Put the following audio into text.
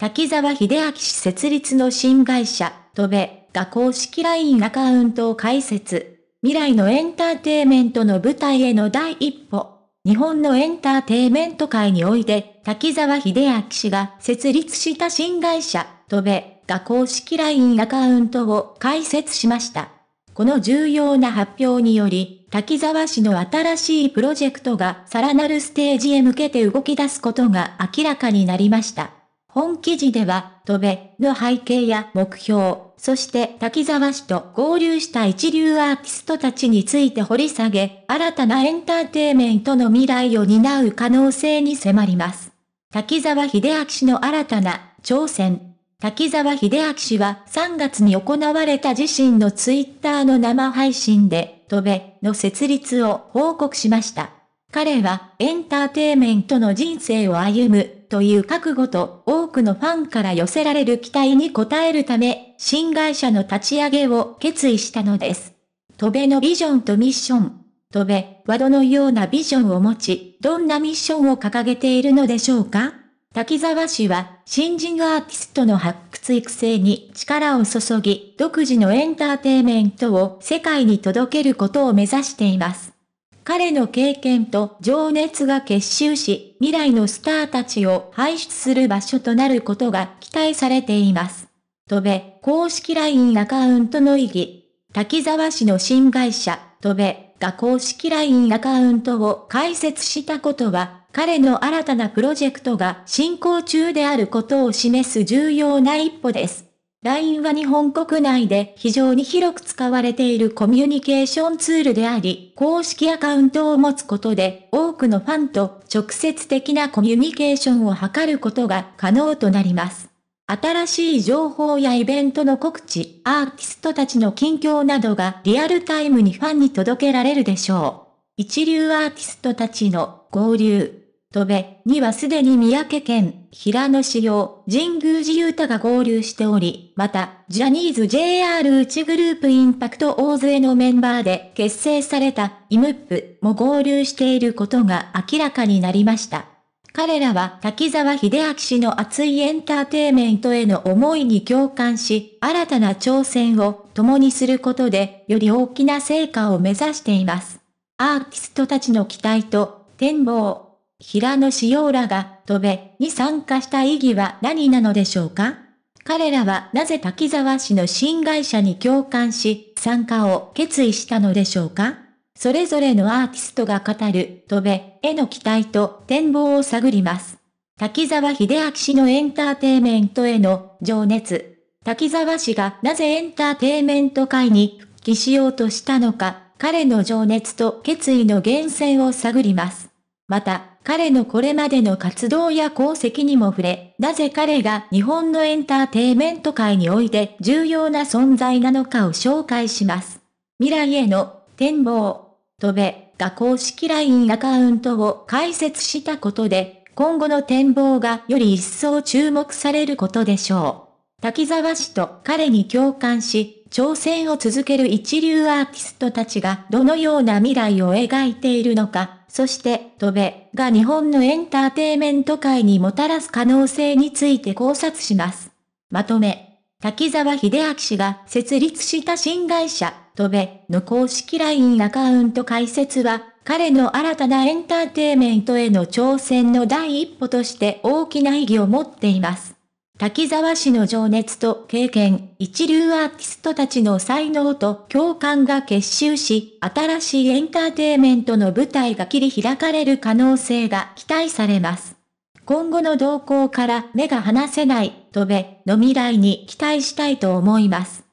滝沢秀明氏設立の新会社、トベが公式 LINE アカウントを開設。未来のエンターテイメントの舞台への第一歩。日本のエンターテイメント界において、滝沢秀明氏が設立した新会社、トベが公式 LINE アカウントを開設しました。この重要な発表により、滝沢氏の新しいプロジェクトがさらなるステージへ向けて動き出すことが明らかになりました。本記事では、戸辺の背景や目標、そして滝沢氏と合流した一流アーティストたちについて掘り下げ、新たなエンターテイメントの未来を担う可能性に迫ります。滝沢秀明氏の新たな挑戦。滝沢秀明氏は3月に行われた自身のツイッターの生配信で、戸辺の設立を報告しました。彼はエンターテイメントの人生を歩むという覚悟と多くのファンから寄せられる期待に応えるため、新会社の立ち上げを決意したのです。戸辺のビジョンとミッション。戸辺はどのようなビジョンを持ち、どんなミッションを掲げているのでしょうか滝沢氏は新人アーティストの発掘育成に力を注ぎ、独自のエンターテイメントを世界に届けることを目指しています。彼の経験と情熱が結集し、未来のスターたちを輩出する場所となることが期待されています。戸部公式 LINE アカウントの意義。滝沢市の新会社、戸部が公式 LINE アカウントを開設したことは、彼の新たなプロジェクトが進行中であることを示す重要な一歩です。LINE は日本国内で非常に広く使われているコミュニケーションツールであり、公式アカウントを持つことで、多くのファンと直接的なコミュニケーションを図ることが可能となります。新しい情報やイベントの告知、アーティストたちの近況などがリアルタイムにファンに届けられるでしょう。一流アーティストたちの交流、戸部にはすでに三宅県、平野市用、神宮寺雄太が合流しており、また、ジャニーズ j r 内グループインパクト大勢のメンバーで結成された、イムップも合流していることが明らかになりました。彼らは滝沢秀明氏の熱いエンターテイメントへの思いに共感し、新たな挑戦を共にすることで、より大きな成果を目指しています。アーティストたちの期待と展望、平野紫耀らが、戸辺に参加した意義は何なのでしょうか彼らはなぜ滝沢氏の新会社に共感し、参加を決意したのでしょうかそれぞれのアーティストが語る、戸辺への期待と展望を探ります。滝沢秀明氏のエンターテイメントへの情熱。滝沢氏がなぜエンターテイメント界に復帰しようとしたのか、彼の情熱と決意の源泉を探ります。また、彼のこれまでの活動や功績にも触れ、なぜ彼が日本のエンターテイメント界において重要な存在なのかを紹介します。未来への展望、飛べが公式 LINE アカウントを開設したことで、今後の展望がより一層注目されることでしょう。滝沢氏と彼に共感し、挑戦を続ける一流アーティストたちがどのような未来を描いているのか、そして戸辺が日本のエンターテイメント界にもたらす可能性について考察します。まとめ、滝沢秀明氏が設立した新会社、戸辺の公式 LINE アカウント開設は、彼の新たなエンターテイメントへの挑戦の第一歩として大きな意義を持っています。滝沢氏の情熱と経験、一流アーティストたちの才能と共感が結集し、新しいエンターテイメントの舞台が切り開かれる可能性が期待されます。今後の動向から目が離せない、飛べ、の未来に期待したいと思います。